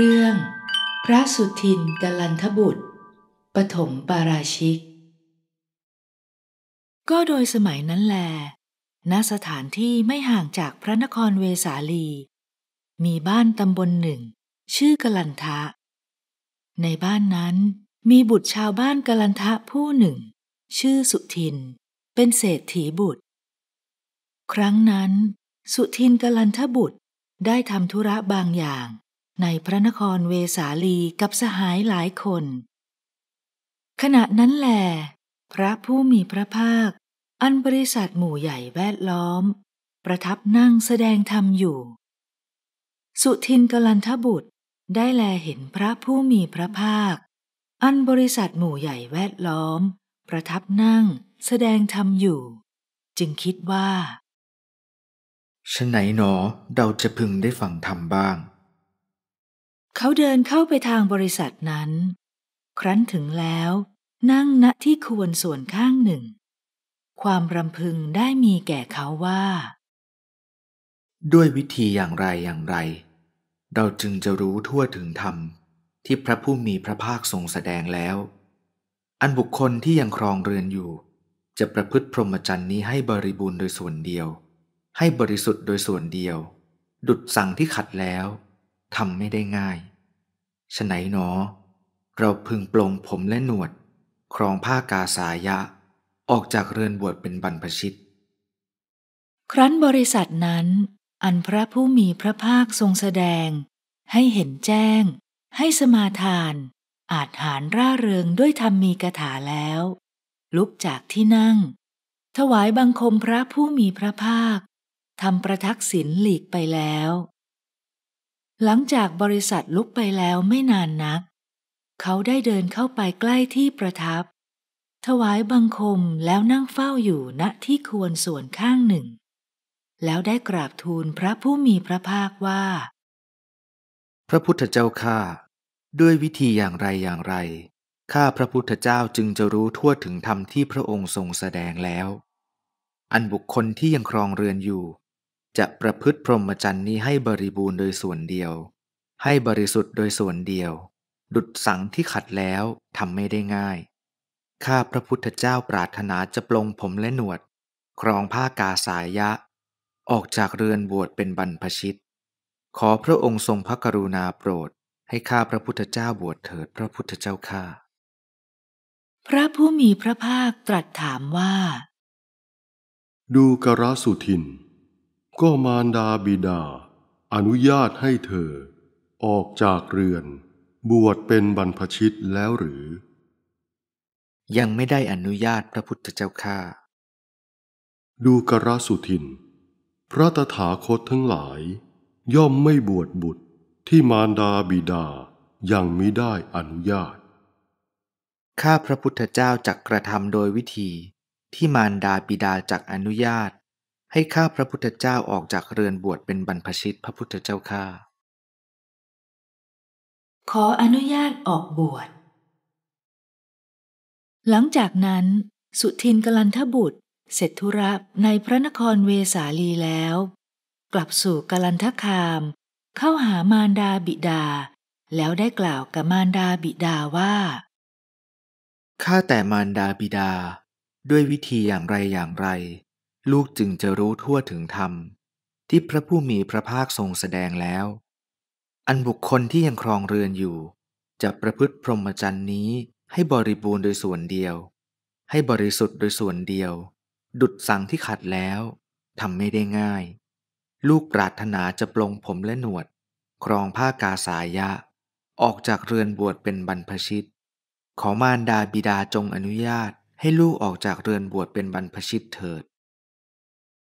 เรื่องพระสุทินกลันทบุตร ปฐม ปาราชิก ก็โดยสมัยนั้นแล ณ สถานที่ไม่ห่างจากพระนครเวสาลี มีบ้านตำบลหนึ่ง ชื่อกลันทะ ในบ้านนั้น มีบุตรชาวบ้านกลันทะผู้หนึ่ง ชื่อสุทิน เป็นเศรษฐีบุตร ครั้งนั้น สุทินกลันทบุตร ได้ทำธุระบางอย่างในพระนครเวสาลีกับสหายหลายคน ขณะนั้นแหลพระผู้มีพระภาค อันบริษัทหมู่ใหญ่แวดล้อม ประทับนั่งแสดงธรรมอยู่ สุทินกลันทบุตรได้แลเห็นพระผู้มีพระภาค อันบริษัทหมู่ใหญ่แวดล้อม ประทับนั่งแสดงธรรมอยู่ จึงคิดว่าันไหนหนอ เราจะพึงได้ฟังธรรมบ้างเขาเดินเข้าไปทางบริษัทนั้น ครั้นถึงแล้ว นั่งณที่ควรส่วนข้างหนึ่ง ความรำพึงได้มีแก่เขาว่า ด้วยวิธีอย่างไรอย่างไร เราจึงจะรู้ทั่วถึงธรรมที่พระผู้มีพระภาคทรงแสดงแล้ว อันบุคคลที่ยังครองเรือนอยู่ จะประพฤติพรหมจรรย์นี้ให้บริบูรณ์โดยส่วนเดียว ให้บริสุทธิ์โดยส่วนเดียว ดุดสั่งที่ขัดแล้วทำไม่ได้ง่ายฉไหนหนอ เราพึงปลงผมและหนวด ครองผ้ากาสายะ ออกจากเรือนบวชเป็นบรรพชิต ครั้นบริษัทนั้น อันพระผู้มีพระภาคทรงแสดง ให้เห็นแจ้ง ให้สมาทาน อาจหารร่าเริงด้วยธรรมมีกถาแล้ว ลุกจากที่นั่ง ถวายบังคมพระผู้มีพระภาค ทำประทักษิณหลีกไปแล้วหลังจากบริษัทลุกไปแล้วไม่นานนัก เขาได้เดินเข้าไปใกล้ที่ประทับ ถวายบังคมแล้วนั่งเฝ้าอยู่ณที่ควรส่วนข้างหนึ่ง แล้วได้กราบทูลพระผู้มีพระภาคว่า พระพุทธเจ้าข้าด้วยวิธีอย่างไรอย่างไร ข้าพระพุทธเจ้าจึงจะรู้ทั่วถึงธรรมที่พระองค์ทรงแสดงแล้ว อันบุคคลที่ยังครองเรือนอยู่จะประพฤติพรหมจรรย์นี้ให้บริบูรณ์โดยส่วนเดียว ให้บริสุทธิ์โดยส่วนเดียว ดุดสังที่ขัดแล้วทำไม่ได้ง่ายข้าพระพุทธเจ้าปรารถนาจะปลงผมและหนวด ครองผ้ากาสายะ ออกจากเรือนบวชเป็นบรรพชิต ขอพระองค์ทรงพระกรุณาโปรดให้ข้าพระพุทธเจ้าบวชเถิดพระพุทธเจ้าข้าพระผู้มีพระภาคตรัสถามว่า ดูกระสุทินก็มารดาบิดา อนุญาตให้เธอ ออกจากเรือน บวชเป็นบรรพชิตแล้วหรือ ยังไม่ได้อนุญาตพระพุทธเจ้าข้าดูกระสุทิน พระตถาคตทั้งหลาย ย่อมไม่บวชบุตรที่มารดาบิดายังมิได้อนุญาตข้าพระพุทธเจ้าจักกระทำโดยวิธีที่มารดาบิดาจักอนุญาตให้ข้าพระพุทธเจ้าออกจากเรือนบวชเป็นบรรพชิตพระพุทธเจ้าข้า ขออนุญาตออกบวช หลังจากนั้น สุทินกลันทบุตรเสร็จธุระในพระนครเวสาลีแล้ว กลับสู่กลันทคาม เข้าหามารดาบิดา แล้วได้กล่าวกับมารดาบิดาว่าข้าแต่มารดาบิดาด้วยวิธีอย่างไรอย่างไรลูกจึงจะรู้ทั่วถึงธรรมที่พระผู้มีพระภาคทรงแสดงแล้ว อันบุคคลที่ยังครองเรือนอยู่ จะประพฤติพรหมจรรย์นี้ให้บริบูรณ์โดยส่วนเดียว ให้บริสุทธิ์โดยส่วนเดียว ดุดสังที่ขัดแล้วทำไม่ได้ง่าย ลูกปรารถนาจะปลงผมและหนวด ครองผ้ากาสายะ ออกจากเรือนบวชเป็นบรรพชิต ขอมารดาบิดาจงอนุญาต ให้ลูกออกจากเรือนบวชเป็นบรรพชิตเถิด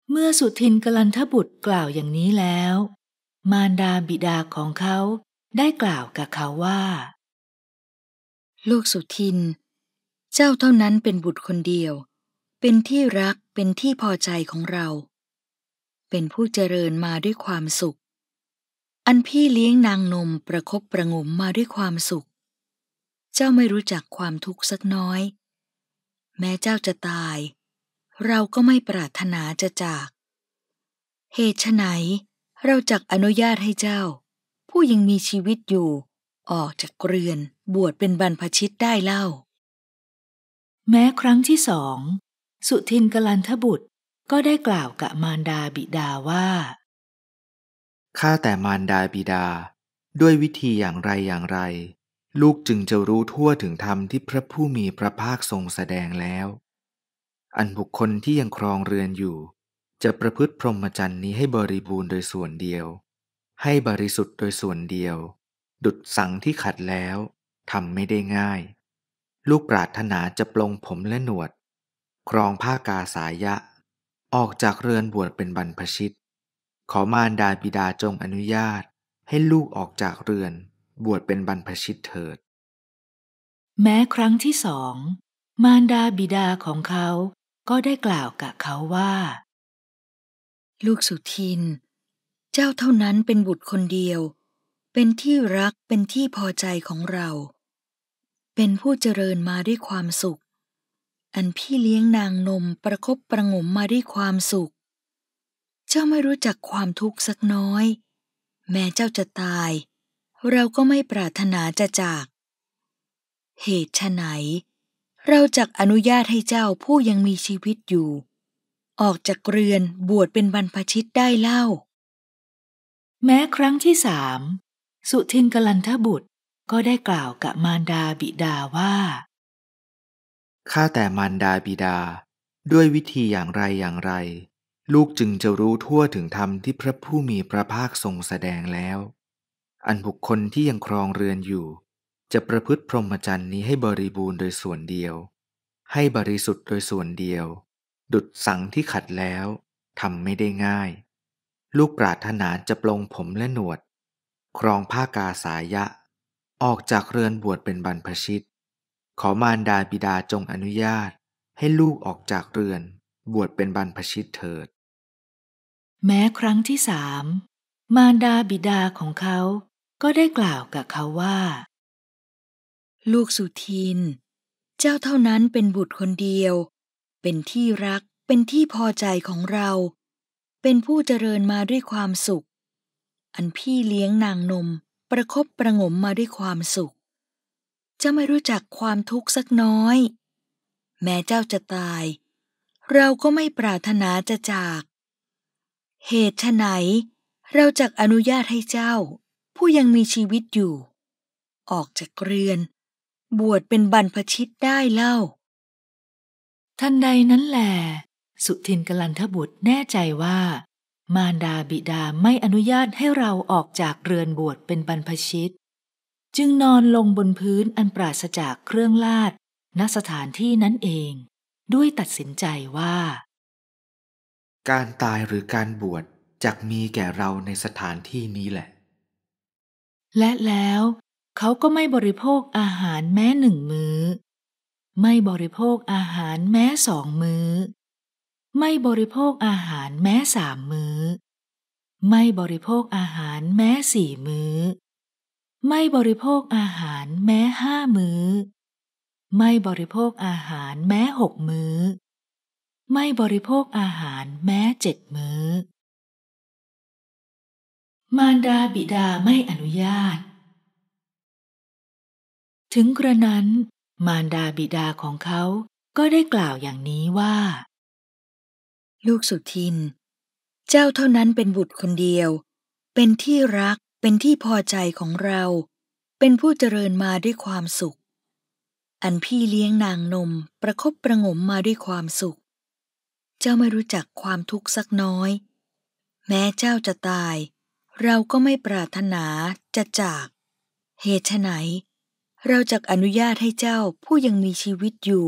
เมื่อสุทินกลันทบุตรกล่าวอย่างนี้แล้ว มารดาบิดาของเขาได้กล่าวกับเขาว่าลูกสุทิน เจ้าเท่านั้นเป็นบุตรคนเดียว เป็นที่รักเป็นที่พอใจของเรา เป็นผู้เจริญมาด้วยความสุข อันพี่เลี้ยงนางนมประครบประงมมาด้วยความสุข เจ้าไม่รู้จักความทุกข์สักน้อย แม้เจ้าจะตายเราก็ไม่ปรารถนาจะจาก เหตุไฉนเราจักอนุญาตให้เจ้า ผู้ยังมีชีวิตอยู่ ออกจากเรือนบวชเป็นบรรพชิตได้เล่า แม้ครั้งที่สอง สุทินกลันทบุตรก็ได้กล่าวกับมารดาบิดาว่า ข้าแต่มารดาบิดา ด้วยวิธีอย่างไรอย่างไร ลูกจึงจะรู้ทั่วถึงธรรมที่พระผู้มีพระภาคทรงแสดงแล้วอันบุคคลที่ยังครองเรือนอยู่ จะประพฤติพรหมจรรย์นี้ให้บริบูรณ์โดยส่วนเดียว ให้บริสุทธิ์โดยส่วนเดียว ดุดสังที่ขัดแล้วทำไม่ได้ง่าย ลูกปรารถนาจะปลงผมและหนวด ครองผ้ากาสายะ ออกจากเรือนบวชเป็นบรรพชิต ขอมารดาบิดาจงอนุญาต ให้ลูกออกจากเรือน บวชเป็นบรรพชิตเถิด แม้ครั้งที่สองมารดาบิดาของเขาก็ได้กล่าวกับเขาว่า ลูกสุทิน เจ้าเท่านั้นเป็นบุตรคนเดียว เป็นที่รักเป็นที่พอใจของเรา เป็นผู้เจริญมาด้วยความสุข อันพี่เลี้ยงนางนมประครบประงมมาด้วยความสุข เจ้าไม่รู้จักความทุกข์สักน้อย แม้เจ้าจะตาย เราก็ไม่ปรารถนาจะจาก เหตุไฉนเราจักอนุญาตให้เจ้าผู้ยังมีชีวิตอยู่ ออกจากเรือนบวชเป็นบรรพชิตได้เล่า แม้ครั้งที่สามสุทินกลันทบุตรก็ได้กล่าวกับมารดาบิดาว่าข้าแต่มารดาบิดา ด้วยวิธีอย่างไรอย่างไร ลูกจึงจะรู้ทั่วถึงธรรมที่พระผู้มีพระภาคทรงแสดงแล้ว อันบุคคลที่ยังครองเรือนอยู่จะประพฤติพรหมจรรย์ นี้ให้บริบูรณ์โดยส่วนเดียว ให้บริสุทธิ์โดยส่วนเดียว ดุดสังที่ขัดแล้วทำไม่ได้ง่าย ลูกปรารถนาจะปลงผมและหนวด ครองผ้ากาสายะ ออกจากเรือนบวชเป็นบรรพชิต ขอมารดาบิดาจงอนุญาต ให้ลูกออกจากเรือนบวชเป็นบรรพชิตเถิด แม้ครั้งที่สามมารดาบิดาของเขาก็ได้กล่าวกับเขาว่าลูกสุทินเจ้าเท่านั้นเป็นบุตรคนเดียว เป็นที่รัก เป็นที่พอใจของเรา เป็นผู้เจริญมาด้วยความสุข อันพี่เลี้ยงนางนม ประครบประงมมาด้วยความสุข จะไม่รู้จักความทุกข์สักน้อย แม้เจ้าจะตาย เราก็ไม่ปรารถนาจะจาก เหตุไฉนเราจักอนุญาตให้เจ้า ผู้ยังมีชีวิตอยู่ ออกจากเรือนบวชเป็นบรรพชิตได้เล่าท่านใดนั้นแหลสุทินกลันทบุตรแน่ใจว่า มารดาบิดาไม่อนุญาตให้เราออกจากเรือนบวชเป็นบรรพชิต จึงนอนลงบนพื้นอันปราศจากเครื่องลาดณสถานที่นั้นเอง ด้วยตัดสินใจว่า การตายหรือการบวชจักมีแก่เราในสถานที่นี้แหละ และแล้วเขาก็ไม่บริโภคอาหารแม้หนึ่งมือ้อ ไม่บริโภคอาหารแม้สองมือ้อ ไม่บริโภคอาหารแม้สามมือ้อ ไม่บริโภคอาหารแม้สี่มือ้อ ไม่บริโภคอาหารแม้ห้ามือ้อ ไม่บริโภคอาหารแม้หกมือ้อไม่บริโภคอาหารแม้เจ็ดมือ้อ มารดาบิดาไม่อนุญาตถึงกระนั้นมารดาบิดาของเขาก็ได้กล่าวอย่างนี้ว่า ลูกสุทิน เจ้าเท่านั้นเป็นบุตรคนเดียว เป็นที่รักเป็นที่พอใจของเรา เป็นผู้เจริญมาด้วยความสุข อันพี่เลี้ยงนางนมประครบประงมมาด้วยความสุข เจ้าไม่รู้จักความทุกข์สักน้อย แม้เจ้าจะตาย เราก็ไม่ปรารถนาจะจาก เหตุไฉนเราจะอนุญาตให้เจ้าผู้ยังมีชีวิตอยู่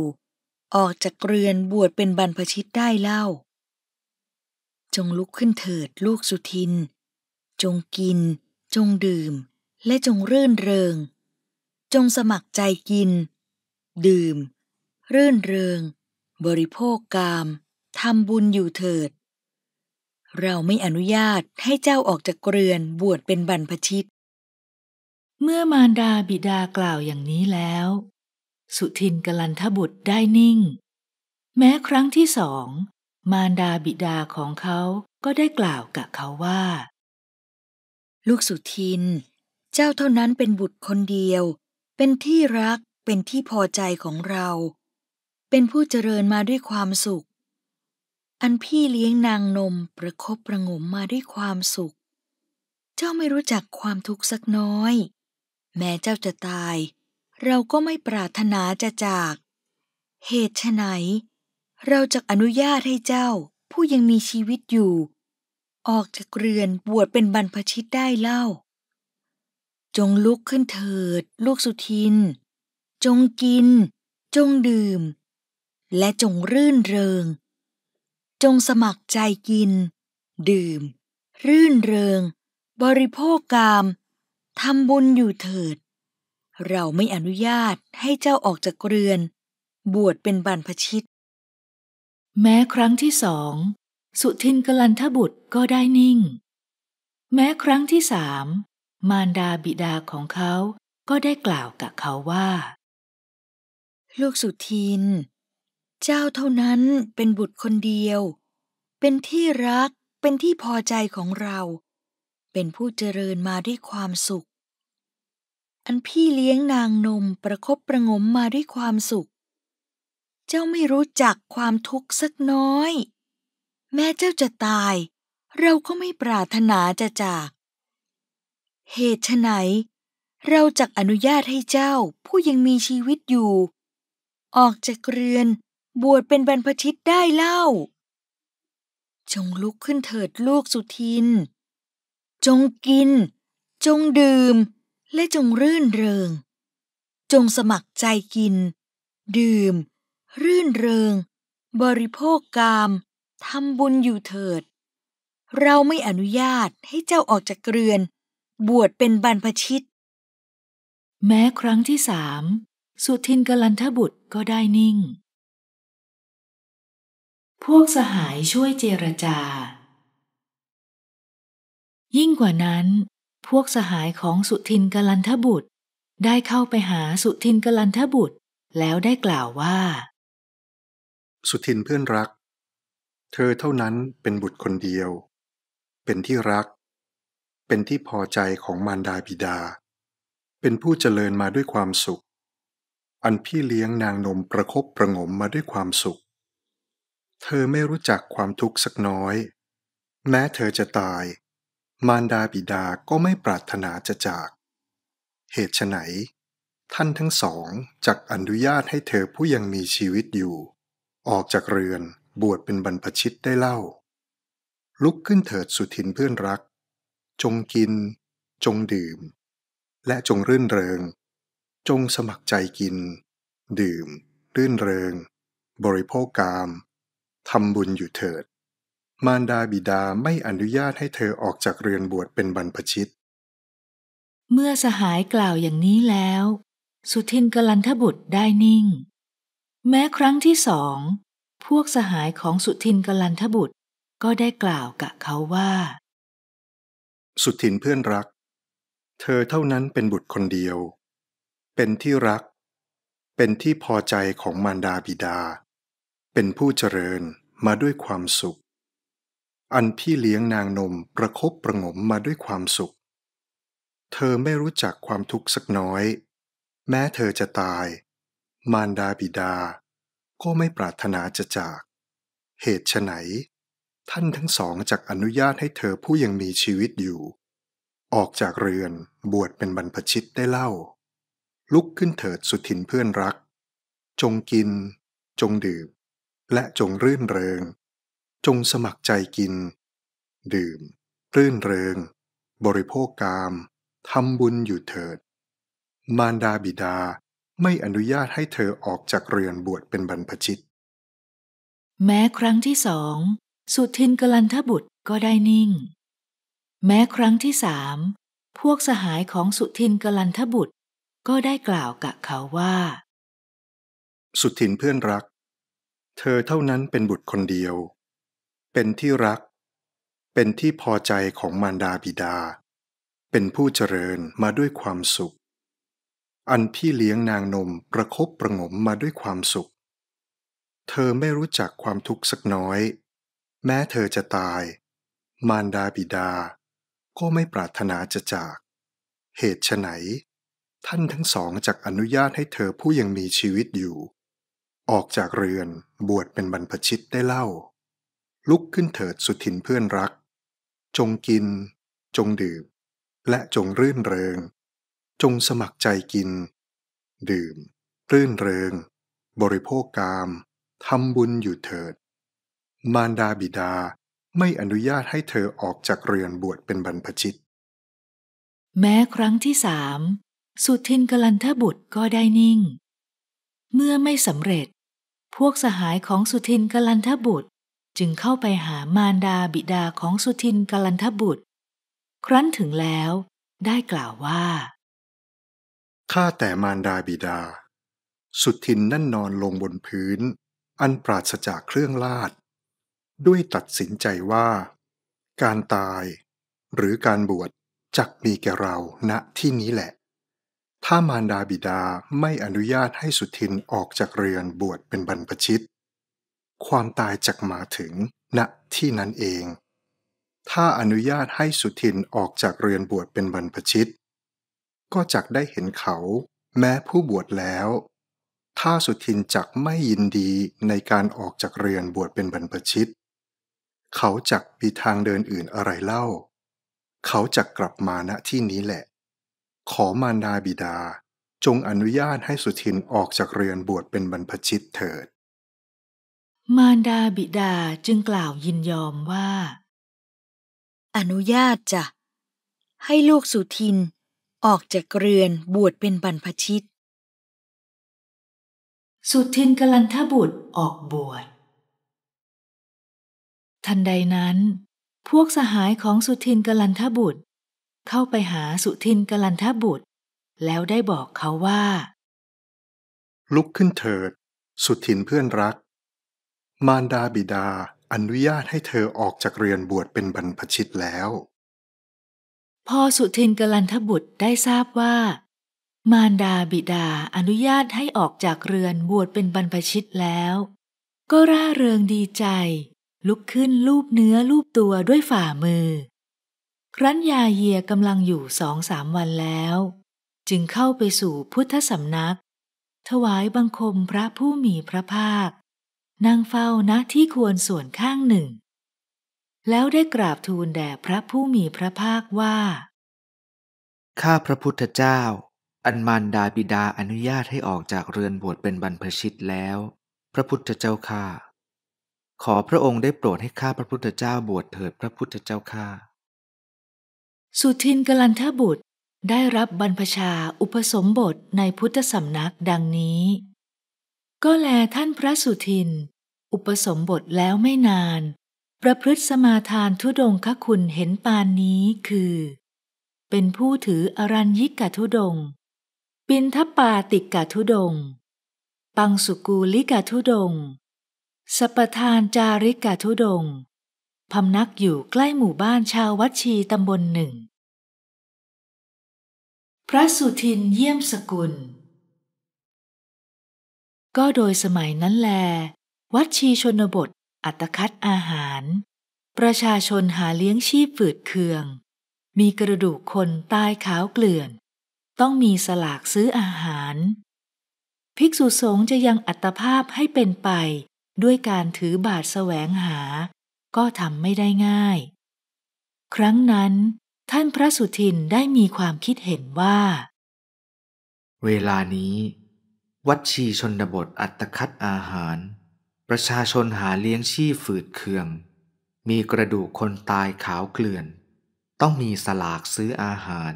ออกจากเรือนบวชเป็นบรรพชิตได้เล่า จงลุกขึ้นเถิด ลูกสุทิน จงกิน จงดื่ม และจงรื่นเริง จงสมัครใจกิน ดื่ม รื่นเริง บริโภคกาม ทำบุญอยู่เถิด เราไม่อนุญาตให้เจ้าออกจากเกรือนบวชเป็นบรรพชิตเมื่อมารดาบิดากล่าวอย่างนี้แล้ว สุทินกลันทบุตรได้นิ่ง แม้ครั้งที่สอง มารดาบิดาของเขาก็ได้กล่าวกับเขาว่า ลูกสุทินเจ้าเท่านั้นเป็นบุตรคนเดียว เป็นที่รักเป็นที่พอใจของเรา เป็นผู้เจริญมาด้วยความสุข อันพี่เลี้ยงนางนมประครบประงมมาด้วยความสุข เจ้าไม่รู้จักความทุกข์สักน้อยแม้เจ้าจะตาย เราก็ไม่ปรารถนาจะจาก เหตุไหน เราจะอนุญาตให้เจ้าผู้ยังมีชีวิตอยู่ ออกจากเรือนบวชเป็นบรรพชิตได้เล่า จงลุกขึ้นเถิดลูกสุทิน จงกิน จงดื่ม และจงรื่นเริง จงสมัครใจกิน ดื่ม รื่นเริง บริโภคกามทำบุญอยู่เถิด เราไม่อนุญาตให้เจ้าออกจากเรือน บวชเป็นบรรพชิต แม้ครั้งที่สองสุทินกลันทบุตรก็ได้นิ่ง แม้ครั้งที่สามมารดาบิดาของเขา ก็ได้กล่าวกับเขาว่า ลูกสุทินเจ้าเท่านั้นเป็นบุตรคนเดียว เป็นที่รักเป็นที่พอใจของเราเป็นผู้เจริญมาด้วยความสุข อันพี่เลี้ยงนางนมประครบประงมมาด้วยความสุข เจ้าไม่รู้จักความทุกข์สักน้อย แม้เจ้าจะตาย เราก็ไม่ปรารถนาจะจาก เหตุไฉนเราจักอนุญาตให้เจ้าผู้ยังมีชีวิตอยู่ ออกจากเรือน บวชเป็นบรรพชิตได้เล่า จงลุกขึ้นเถิดลูกสุทินจงกิน จงดื่ม และจงรื่นเริงจงสมัครใจกิน ดื่ม รื่นเริงบริโภคกาม ทำบุญอยู่เถิด เราไม่อนุญาตให้เจ้าออกจากเรือน บวชเป็นบรรพชิต แม้ครั้งที่สามสุทินกลันทบุตรก็ได้นิ่ง พวกสหายช่วยเจรจายิ่งกว่านั้น พวกสหายของสุทินกลันทบุตรได้เข้าไปหาสุทินกลันทบุตรแล้วได้กล่าวว่า สุทินเพื่อนรัก เธอเท่านั้นเป็นบุตรคนเดียว เป็นที่รัก เป็นที่พอใจของมารดาบิดา เป็นผู้เจริญมาด้วยความสุข อันพี่เลี้ยงนางนมประครบประงมมาด้วยความสุข เธอไม่รู้จักความทุกข์สักน้อย แม้เธอจะตายมารดาบิดาก็ไม่ปรารถนาจะจาก เหตุไฉนท่านทั้งสองจักอนุญาตให้เธอผู้ยังมีชีวิตอยู่ ออกจากเรือนบวชเป็นบรรพชิตได้เล่า ลุกขึ้นเถิดสุทินเพื่อนรัก จงกิน จงดื่ม และจงรื่นเริง จงสมัครใจกิน ดื่มรื่นเริงบริโภคกามทำบุญอยู่เถิดมารดาบิดาไม่อนุญาตให้เธอออกจากเรือนบวชเป็นบรรพชิต เมื่อสหายกล่าวอย่างนี้แล้ว สุทินกลันทบุตรได้นิ่ง แม้ครั้งที่สอง พวกสหายของสุทินกลันทบุตรก็ได้กล่าวกับเขาว่า สุทินเพื่อนรัก เธอเท่านั้นเป็นบุตรคนเดียว เป็นที่รัก เป็นที่พอใจของมารดาบิดา เป็นผู้เจริญมาด้วยความสุขอันพี่เลี้ยงนางนมประคบประงมมาด้วยความสุข เธอไม่รู้จักความทุกข์สักน้อย แม้เธอจะตาย มารดาบิดาก็ไม่ปรารถนาจะจาก เหตุไนท่านทั้งสองจักอนุญาตให้เธอผู้ยังมีชีวิตอยู่ ออกจากเรือนบวชเป็นบรรพชิตได้เล่า ลุกขึ้นเถิดสุทินเพื่อนรัก จงกิน จงดื่มและจงรื่นเริงจงสมัครใจกิน ดื่มรื่นเริงบริโภคกามทำบุญอยู่เถิด มารดาบิดาไม่อนุญาตให้เธอออกจากเรือนบวชเป็นบรรพชิต แม้ครั้งที่สองสุทินกลันทบุตรก็ได้นิ่ง แม้ครั้งที่สามพวกสหายของสุทินกลันทบุตรก็ได้กล่าวกับเขาว่า สุทินเพื่อนรัก เธอเท่านั้นเป็นบุตรคนเดียวเป็นที่รัก เป็นที่พอใจของมารดาบิดา เป็นผู้เจริญมาด้วยความสุข อันพี่เลี้ยงนางนมประครบประงมมาด้วยความสุข เธอไม่รู้จักความทุกข์สักน้อย แม้เธอจะตาย มารดาบิดา ก็ไม่ปรารถนาจะจาก เหตุไฉนท่านทั้งสองจักอนุญาตให้เธอผู้ยังมีชีวิตอยู่ ออกจากเรือนบวชเป็นบรรพชิตได้เล่าลุกขึ้นเถิดสุทินเพื่อนรัก จงกิน จงดื่ม และจงรื่นเริง จงสมัครใจกิน ดื่ม รื่นเริง บริโภคกาม ทำบุญอยู่เถิด มารดาบิดาไม่อนุญาตให้เธอออกจากเรือนบวชเป็นบรรพชิต แม้ครั้งที่สามสุทินกลันทบุตรก็ได้นิ่ง เมื่อไม่สำเร็จพวกสหายของสุทินกลันทบุตรจึงเข้าไปหามารดาบิดาของสุทินกลันทบุตร ครั้นถึงแล้วได้กล่าวว่า ข้าแต่มารดาบิดา สุทินนั่นนอนลงบนพื้น อันปราศจากเครื่องลาด ด้วยตัดสินใจว่า การตายหรือการบวชจักมีแก่เราณที่นี้แหละ ถ้ามารดาบิดาไม่อนุญาตให้สุทินออกจากเรือนบวชเป็นบรรพชิตความตายจักมาถึงณที่นั้นเอง ถ้าอนุญาตให้สุทินออกจากเรือนบวชเป็นบรรพชิต ก็จักได้เห็นเขาแม้ผู้บวชแล้ว ถ้าสุทินจักไม่ยินดีในการออกจากเรือนบวชเป็นบรรพชิต เขาจักมีทางเดินอื่นอะไรเล่า เขาจักกลับมาณที่นี้แหละ ขอมารดาบิดาจงอนุญาตให้สุทินออกจากเรือนบวชเป็นบรรพชิตเถิดมารดาบิดาจึงกล่าวยินยอมว่า อนุญาตจ้ะให้ลูกสุทินออกจากเรือนบวชเป็นบรรพชิต สุทินกลันทบุตรออกบวชทันใดนั้น พวกสหายของสุทินกลันทบุตร เข้าไปหาสุทินกลันทบุตร แล้วได้บอกเขาว่าลุกขึ้นเถิด สุทินเพื่อนรักมารดาบิดาอนุญาตให้เธอออกจากเรือนบวชเป็นบรรพชิตแล้ว พอสุทินกลันทบุตรได้ทราบว่า มารดาบิดาอนุญาตให้ออกจากเรือนบวชเป็นบรรพชิตแล้ว ก็ร่าเริงดีใจ ลุกขึ้นลูบเนื้อลูบตัวด้วยฝ่ามือ ครั้นยาเยียกำลังอยู่สองสามวันแล้ว จึงเข้าไปสู่พุทธสำนัก ถวายบังคมพระผู้มีพระภาคนั่งเฝ้าณที่ควรส่วนข้างหนึ่ง แล้วได้กราบทูลแด่พระผู้มีพระภาคว่าข้าพระพุทธเจ้าอันมารดาบิดาอนุญาตให้ออกจากเรือนบวชเป็นบรรพชิตแล้ว พระพุทธเจ้าข้าขอพระองค์ได้โปรดให้ข้าพระพุทธเจ้าบวชเถิดพระพุทธเจ้าข้าสุทินกลันทบุตรได้รับบรรพชาอุปสมบทในพุทธสำนักดังนี้ ก็แลท่านพระสุทินอุปสมบทแล้วไม่นาน ประพฤติสมาทานทุดงคคุณเห็นปานนี้คือ เป็นผู้ถืออรัญยิกะทุดง ปินทปาติกะทุดง ปังสุกูลิกะทุดง สปทานจาริกะทุดง พำนักอยู่ใกล้หมู่บ้านชาววัดชีตำบลหนึ่ง พระสุทินเยี่ยมสกุล ก็โดยสมัยนั้นแลวัดชีชนบทอัตคัดอาหาร ประชาชนหาเลี้ยงชีพฝืดเคือง มีกระดูกคนตายขาวเกลื่อน ต้องมีสลากซื้ออาหาร ภิกษุสงฆ์จะยังอัตภาพให้เป็นไปด้วยการถือบาทแสวงหาก็ทำไม่ได้ง่าย ครั้งนั้นท่านพระสุทินได้มีความคิดเห็นว่า เวลานี้ วัดชีชนบทอัตคัดอาหารประชาชนหาเลี้ยงชีพฝืดเคือง มีกระดูกคนตายขาวเกลื่อน ต้องมีสลากซื้ออาหาร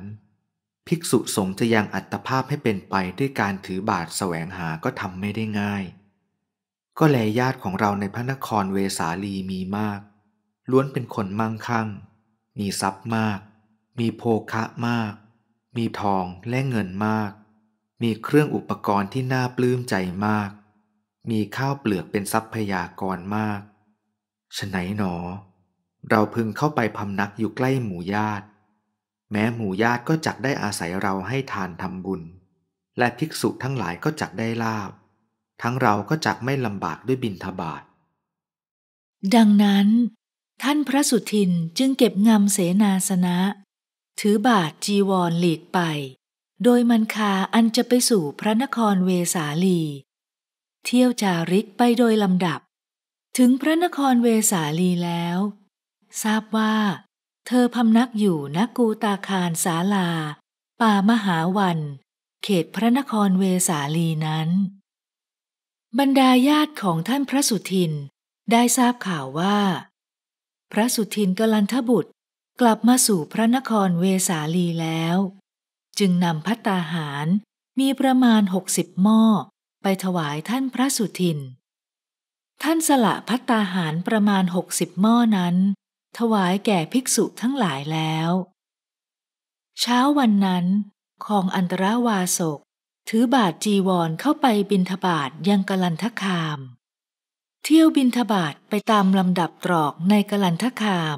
ภิกษุสงฆ์จะยังอัตภาพให้เป็นไปด้วยการถือบาทแสวงหาก็ทำไม่ได้ง่าย ก็แลญาติของเราในพระนครเวสาลีมีมาก ล้วนเป็นคนมั่งคั่ง มีทรัพย์มาก มีโภคะมาก มีทองและเงินมาก มีเครื่องอุปกรณ์ที่น่าปลื้มใจมากมีข้าวเปลือกเป็นทรัพยากรมากฉไหนหนอ เราพึงเข้าไปพำนักอยู่ใกล้หมู่ญาติ แม้หมู่ญาติก็จักได้อาศัยเราให้ทานทำบุญ และภิกษุทั้งหลายก็จักได้ลาบ ทั้งเราก็จักไม่ลำบากด้วยบินทบาท ดังนั้น ท่านพระสุทินจึงเก็บงำเสนาสนะ ถือบาทจีวรหลีกไป โดยมันคาอันจะไปสู่พระนครเวสาลีเที่ยวจาริกไปโดยลำดับ ถึงพระนครเวสาลีแล้ว ทราบว่า เธอพำนักอยู่ักูตาคารสาลาป่ามหาวันเขตพระนครเวสาลีนั้น บรรดาญาติของท่านพระสุทินได้ทราบข่าวว่า พระสุทินกลันทบุตรกลับมาสู่พระนครเวสาลีแล้ว จึงนำพัตตาหารมีประมาณหกสิบหม้อไปถวายท่านพระสุทิน ท่านสละพัตตาหารประมาณหกสิบหม้อนั้น ถวายแก่ภิกษุทั้งหลายแล้ว เช้าวันนั้น ของอันตรวาสกถือบาทจีวรเข้าไปบินทบาทยังกลันทคาม เที่ยวบินทบาทไปตามลำดับตรอกในกลันทคาม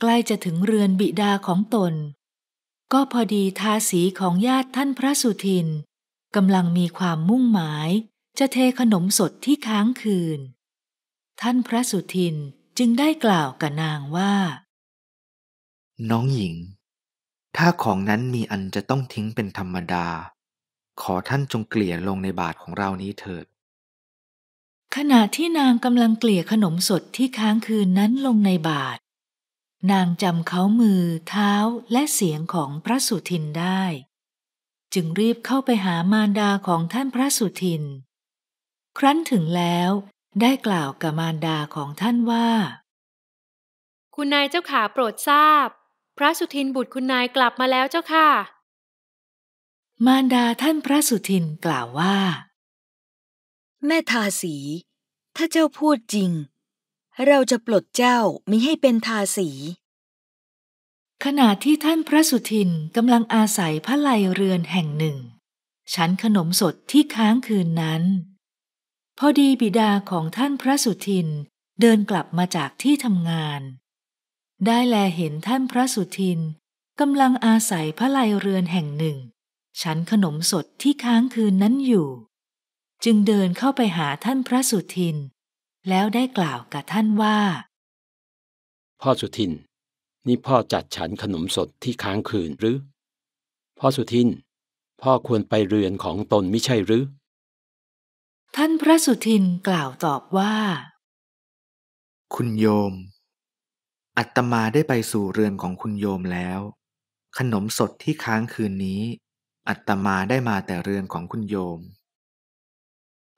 ใกล้จะถึงเรือนบิดาของตน ก็พอดีทาสีของญาติท่านพระสุทินกำลังมีความมุ่งหมาย จะเทขนมสดที่ค้างคืน ท่านพระสุทินจึงได้กล่าวกับนางว่า น้องหญิง ถ้าของนั้นมีอันจะต้องทิ้งเป็นธรรมดา ขอท่านจงเกลี่ยลงในบาทของเรานี้เถิด ขณะที่นางกำลังเกลี่ยขนมสดที่ค้างคืนนั้นลงในบาทนางจำเขามือ เท้าและเสียงของพระสุทินได้จึงรีบเข้าไปหามารดาของท่านพระสุทิน ครั้นถึงแล้ว ได้กล่าวกับมารดาของท่านว่า คุณนายเจ้าขาโปรดทราบ พระสุทินบุตรคุณนายกลับมาแล้วเจ้าค่ะ มารดาท่านพระสุทินกล่าวว่า แม่ทาสี ถ้าเจ้าพูดจริง เราจะปลดเจ้ามิให้เป็นทาสีขณะที่ท่านพระสุทินกำลังอาศัยพระลายเรือนแห่งหนึ่งชั้นขนมสดที่ค้างคืนนั้น พอดีบิดาของท่านพระสุทินเดินกลับมาจากที่ทำงาน ได้แลเห็นท่านพระสุทินกำลังอาศัยพระลายเรือนแห่งหนึ่งชั้นขนมสดที่ค้างคืนนั้นอยู่ จึงเดินเข้าไปหาท่านพระสุทิน แล้วได้กล่าวกับท่านว่าพ่อสุทินนี่พ่อจัดฉันขนมสดที่ค้างคืนหรือ พ่อสุทิน พ่อควรไปเรือนของตนไม่ใช่หรือท่านพระสุทินกล่าวตอบว่า คุณโยมอัตมาได้ไปสู่เรือนของคุณโยมแล้ว ขนมสดที่ค้างคืนนี้อัตมาได้มาแต่เรือนของคุณโยม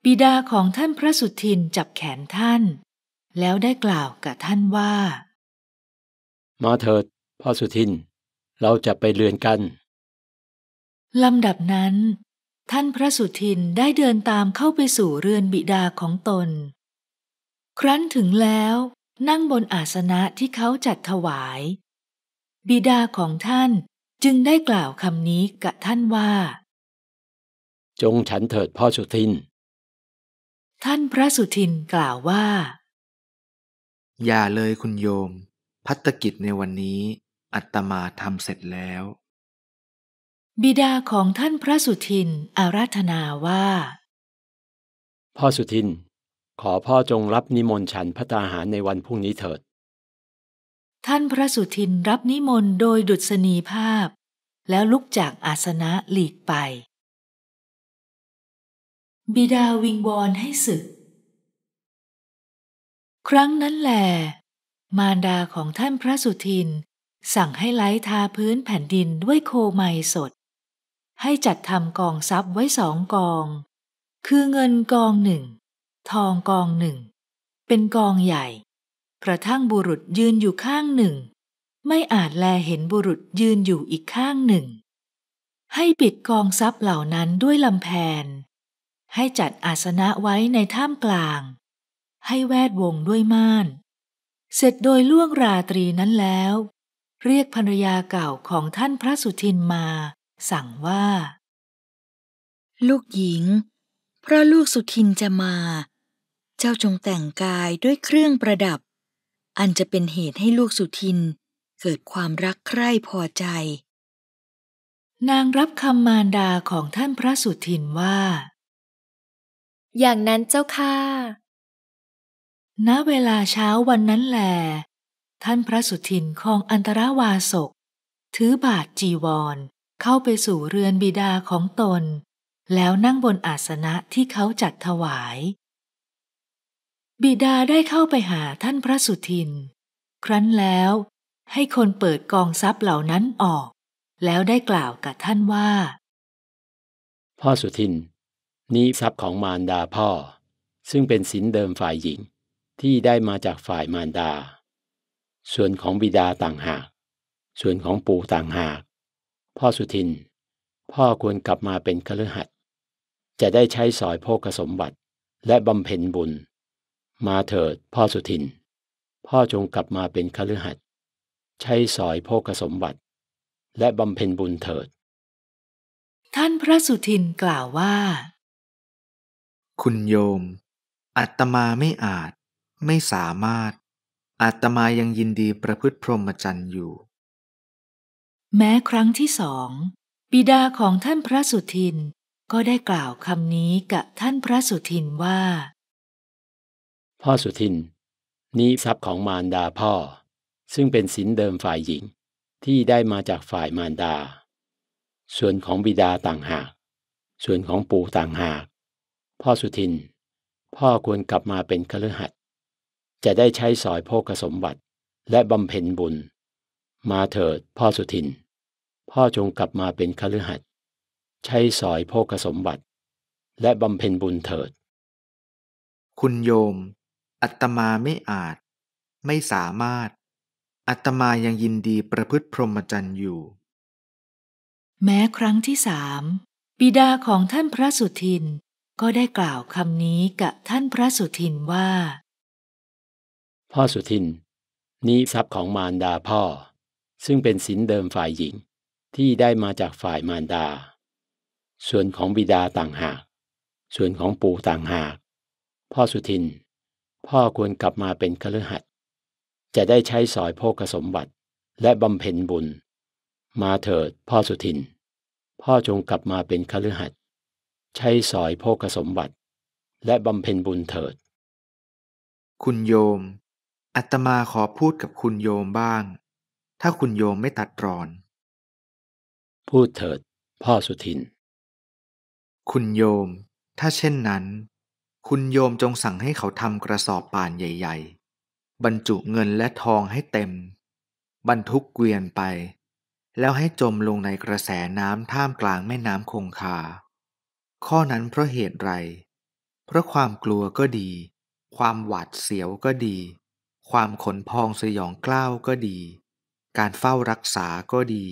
บิดาของท่านพระสุทินจับแขนท่าน แล้วได้กล่าวกับท่านว่ามาเถิดพ่อสุทินเราจะไปเรือนกัน ลำดับนั้น ท่านพระสุทินได้เดินตามเข้าไปสู่เรือนบิดาของตน ครั้นถึงแล้ว นั่งบนอาสนะที่เขาจัดถวาย บิดาของท่านจึงได้กล่าวคำนี้กับท่านว่า จงฉันเถิดพ่อสุทิน ท่านพระสุทินกล่าวว่า อย่าเลยคุณโยมพัฒกิจในวันนี้อัตมาทำเสร็จแล้ว บิดาของท่านพระสุทินอาราธนาว่า พ่อสุทินขอพ่อจงรับนิมนต์ฉันพระตาหารในวันพรุ่งนี้เถิด ท่านพระสุทินรับนิมนต์โดยดุษณีภาพ แล้วลุกจากอาสนะหลีกไป บิดาวิงวอนให้ศึก ครั้งนั้นแหละมารดาของท่านพระสุทิน สั่งให้ไล้ทาพื้นแผ่นดินด้วยโคไมสด ให้จัดทำกองทรัพย์ไว้สองกอง คือเงินกองหนึ่งทองกองหนึ่งเป็นกองใหญ่ กระทั่งบุรุษยืนอยู่ข้างหนึ่งไม่อาจแลเห็นบุรุษยืนอยู่อีกข้างหนึ่งให้ปิดกองทรัพย์เหล่านั้นด้วยลำแพน ให้จัดอาสนะไว้ในถ้ำกลาง ให้แวดวงด้วยม่านเสร็จโดยล่วงราตรีนั้นแล้ว เรียกภรรยาเก่าของท่านพระสุทินมาสั่งว่า ลูกหญิง พระลูกสุทินจะมา เจ้าจงแต่งกายด้วยเครื่องประดับ อันจะเป็นเหตุให้ลูกสุทิน เกิดความรักใคร่พอใจ นางรับคำมารดาของท่านพระสุทินว่า อย่างนั้นเจ้าค่ะณเวลาเช้าวันนั้นแหลท่านพระสุทินคองอันตรวาสกถือบาท จีวรเข้าไปสู่เรือนบิดาของตน แล้วนั่งบนอาสนะที่เขาจัดถวาย บิดาได้เข้าไปหาท่านพระสุทิน ครั้นแล้ว ให้คนเปิดกองทรัพย์เหล่านั้นออก แล้วได้กล่าวกับท่านว่า พ่อสุทินนี้ทรัพย์ของมารดาพ่อ ซึ่งเป็นสินเดิมฝ่ายหญิงที่ได้มาจากฝ่ายมารดา ส่วนของบิดาต่างหาก ส่วนของปู่ต่างหาก พ่อสุทิน พ่อควรกลับมาเป็นคฤหัสถ์จะได้ใช้สอยโภคสมบัติและบำเพ็ญบุญ มาเถิดพ่อสุทิน พ่อจงกลับมาเป็นคฤหัสถ์ใช้สอยโภคสมบัติ และบำเพ็ญบุญเถิด ท่านพระสุทินกล่าวว่า คุณโยม อัตมาไม่อาจไม่สามารถ อาตมายังยินดีประพฤติพรหมจรรย์อยู่ แม้ครั้งที่สอง บิดาของท่านพระสุทิน ก็ได้กล่าวคำนี้กับท่านพระสุทินว่า พ่อสุทิน นี้ทรัพย์ของมารดาพ่อซึ่งเป็นสินเดิมฝ่ายหญิงที่ได้มาจากฝ่ายมารดา ส่วนของบิดาต่างหาก ส่วนของปู่ต่างหาก พ่อสุทิน พ่อควรกลับมาเป็นคฤหัสถจะได้ใช้สอยโภคสมบัติและบำเพ็ญบุญ มาเถิดพ่อสุทิน พ่อจงกลับมาเป็นคฤหัสถ์ใช้สอยโภคสมบัติ และบำเพ็ญบุญเถิด คุณโยมอัตมาไม่อาจไม่สามารถอัตมายังยินดีประพฤติพรหมจรรย์อยู่ แม้ครั้งที่สามบิดาของท่านพระสุทิน ก็ได้กล่าวคำนี้กับท่านพระสุทินว่าพ่อสุทิน นี้ทรัพย์ของมารดาพ่อ ซึ่งเป็นสินเดิมฝ่ายหญิงที่ได้มาจากฝ่ายมารดา ส่วนของบิดาต่างหาก ส่วนของปู่ต่างหาก พ่อสุทิน พ่อควรกลับมาเป็นคฤหัสจะได้ใช้สอยโภคสมบัติและบำเพ็ญบุญ มาเถิดพ่อสุทิน พ่อจงกลับมาเป็นคฤหัสถ์ใช้สอยโภคสมบัติ และบำเพ็ญบุญเถิด คุณโยมอัตมาขอพูดกับคุณโยมบ้าง ถ้าคุณโยมไม่ตัดรอน พูดเถิด พ่อสุทิน คุณโยม ถ้าเช่นนั้น คุณโยมจงสั่งให้เขาทำกระสอบป่านใหญ่ๆ บรรจุเงินและทองให้เต็ม บรรทุกเกวียนไป แล้วให้จมลงในกระแสน้ำท่ามกลางแม่น้ำคงคา ข้อนั้นเพราะเหตุไร เพราะความกลัวก็ดี ความหวาดเสียวก็ดีความขนพองสยองกล้าวก็ดี การเฝ้ารักษาก็ดี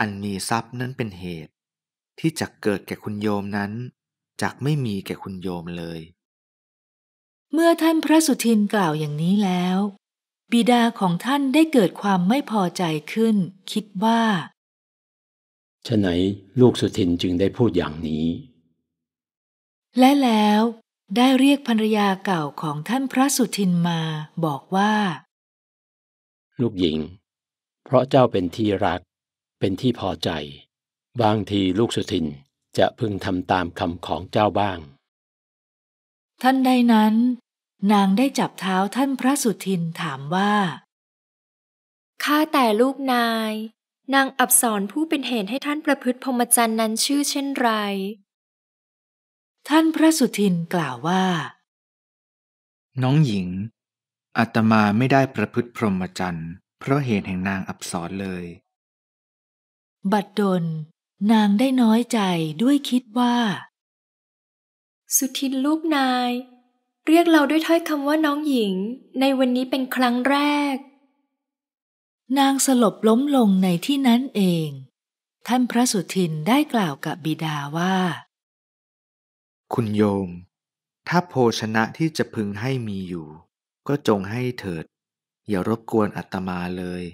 อันมีทรัพย์นั้นเป็นเหตุ ที่จะเกิดแก่คุณโยมนั้นจักไม่มีแก่คุณโยมเลย เมื่อท่านพระสุทินกล่าวอย่างนี้แล้วบิดาของท่านได้เกิดความไม่พอใจขึ้น คิดว่าฉะไหนลูกสุทินจึงได้พูดอย่างนี้ และแล้วได้เรียกภรรยาเก่าของท่านพระสุทินมาบอกว่า ลูกหญิง เพราะเจ้าเป็นที่รัก เป็นที่พอใจ บางทีลูกสุทินจะพึงทำตามคำของเจ้าบ้าง ท่านใดนั้น นางได้จับเท้าท่านพระสุทินถามว่า ข้าแต่ลูกนายนางอับสรผู้เป็นเหตุให้ท่านประพฤติพรหมจรรย์นั้นชื่อเช่นไรท่านพระสุทินกล่าวว่า น้องหญิงอาตมาไม่ได้ประพฤติพรหมจรรย์เพราะเหตุแห่งนางอับสรเลย บัดดลนางได้น้อยใจด้วยคิดว่า สุทินลูกนาย เรียกเราด้วยถ้อยคำว่าน้องหญิงในวันนี้เป็นครั้งแรก นางสลบล้มลงในที่นั้นเอง ท่านพระสุทินได้กล่าวกับบิดาว่าคุณโยม ถ้าโภชนะที่จะพึงให้มีอยู่ ก็จงให้เถิด อย่ารบกวนอัตมาเลย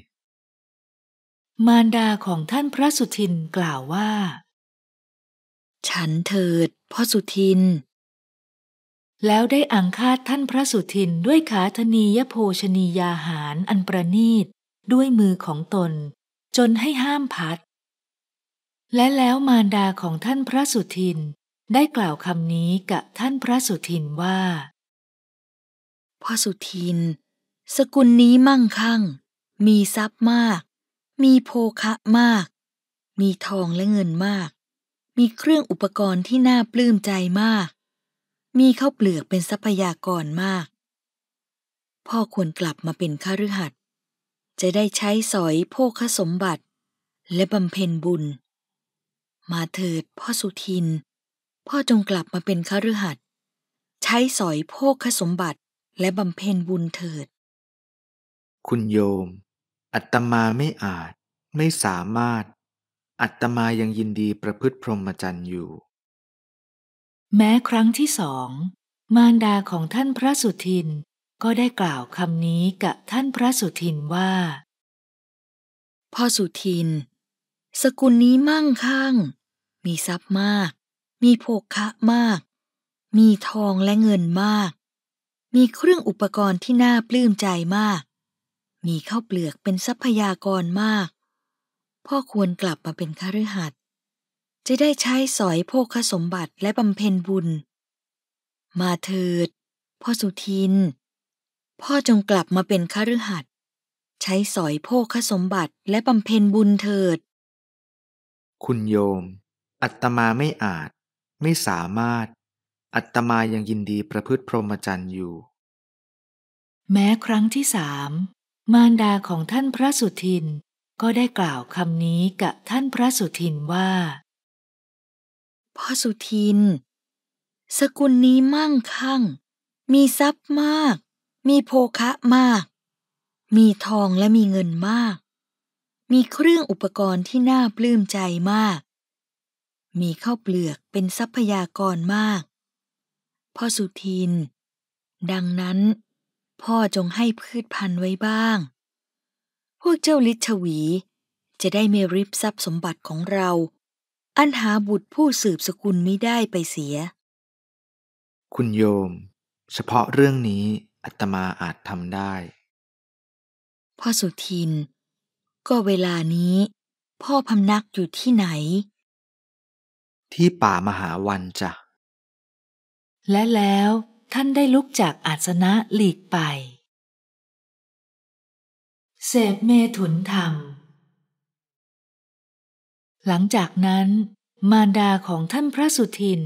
มารดาของท่านพระสุทินกล่าวว่า ฉันเถิดพ่อสุทิน แล้วได้อังคาดท่านพระสุทินด้วยขาธนียโภชนียาหารอันประนีต ด้วยมือของตนจนให้ห้ามพัด และแล้วมารดาของท่านพระสุทินได้กล่าวคำนี้กับท่านพระสุทินว่า พ่อสุทินสกุลนี้มั่งคั่ง มีทรัพย์มาก มีโภคะมาก มีทองและเงินมาก มีเครื่องอุปกรณ์ที่น่าปลื้มใจมาก มีข้าวเปลือกเป็นทรัพยากรมาก พ่อควรกลับมาเป็นข้ารือหัดจะได้ใช้สอยโภคสมบัติ และบำเพ็ญบุญ มาเถิดพ่อสุทินพ่อจงกลับมาเป็นคฤหัสถ์ใช้สอยโภคสมบัติและบำเพ็ญบุญเถิด คุณโยม อัตมาไม่อาจไม่สามารถ อัตมายังยินดีประพฤติพรหมจรรย์อยู่ แม้ครั้งที่สอง มารดาของท่านพระสุทินก็ได้กล่าวคำนี้กับท่านพระสุทินว่า พ่อสุทิน สกุลนี้มั่งคั่งมีทรัพย์มากมีโภคะมาก มีทองและเงินมาก มีเครื่องอุปกรณ์ที่น่าปลื้มใจมาก มีข้าวเปลือกเป็นทรัพยากรมาก พ่อควรกลับมาเป็นคฤหัสถ์จะได้ใช้สอยโภคสมบัติและบำเพ็ญบุญ มาเถิด พ่อสุทิน พ่อจงกลับมาเป็นคฤหัสถ์ใช้สอยโภคสมบัติและบำเพ็ญบุญเถิด คุณโยม อัตมาไม่อาจไม่สามารถอัตมายังยินดีประพฤติพรหมจรรย์อยู่ แม้ครั้งที่สาม มารดาของท่านพระสุทิน ก็ได้กล่าวคำนี้กับท่านพระสุทินว่า พ่อสุทิน สกุลนี้มั่งคั่ง มีทรัพย์มาก มีโภคะมาก มีทองและมีเงินมาก มีเครื่องอุปกรณ์ที่น่าปลื้มใจมากมีข้าวเปลือกเป็นทรัพยากรมาก พ่อสุทิน ดังนั้น พ่อจงให้พืชพันธุ์ไว้บ้าง พวกเจ้าลิชวีจะได้ไม่ริบทรัพย์สมบัติของเรา อันหาบุตรผู้สืบสกุลไม่ได้ไปเสีย คุณโยม เฉพาะเรื่องนี้อัตมาอาจทำได้ พ่อสุทิน ก็เวลานี้พ่อพำนักอยู่ที่ไหนที่ป่ามหาวันจ้ะและแล้วท่านได้ลุกจากอาสนะหลีกไปเสพเมถุนธรรม หลังจากนั้น มารดาของท่านพระสุทิน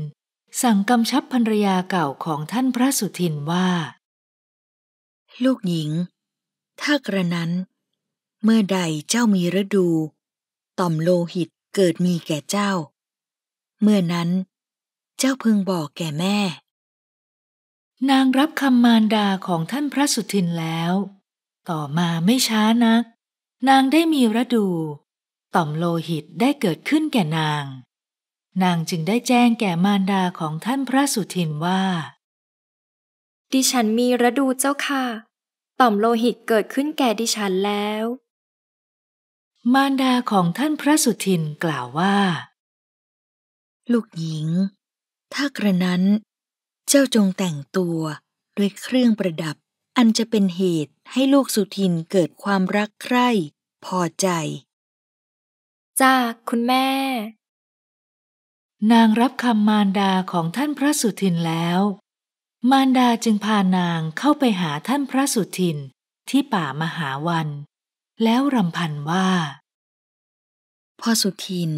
สั่งกำชับภรรยาเก่าของท่านพระสุทินว่า ลูกหญิง ถ้ากระนั้น เมื่อใดเจ้ามีฤดูต่อมโลหิตเกิดมีแก่เจ้าเมื่อนั้น เจ้าพึงบอกแก่แม่ นางรับคำมารดาของท่านพระสุทินแล้ว ต่อมาไม่ช้านัก นางได้มีระดูต่อมโลหิตได้เกิดขึ้นแก่นาง นางจึงได้แจ้งแก่มารดาของท่านพระสุทินว่า ดิฉันมีระดูเจ้าค่ะต่อมโลหิตเกิดขึ้นแก่ดิฉันแล้ว มารดาของท่านพระสุทินกล่าวว่าลูกหญิง ถ้ากระนั้น เจ้าจงแต่งตัวด้วยเครื่องประดับ อันจะเป็นเหตุให้ลูกสุทินเกิดความรักใคร่ พอใจ จ้า คุณแม่ นางรับคำมารดาของท่านพระสุทินแล้ว มารดาจึงพานางเข้าไปหาท่านพระสุทินที่ป่ามหาวัน แล้วรำพันว่า พ่อสุทิน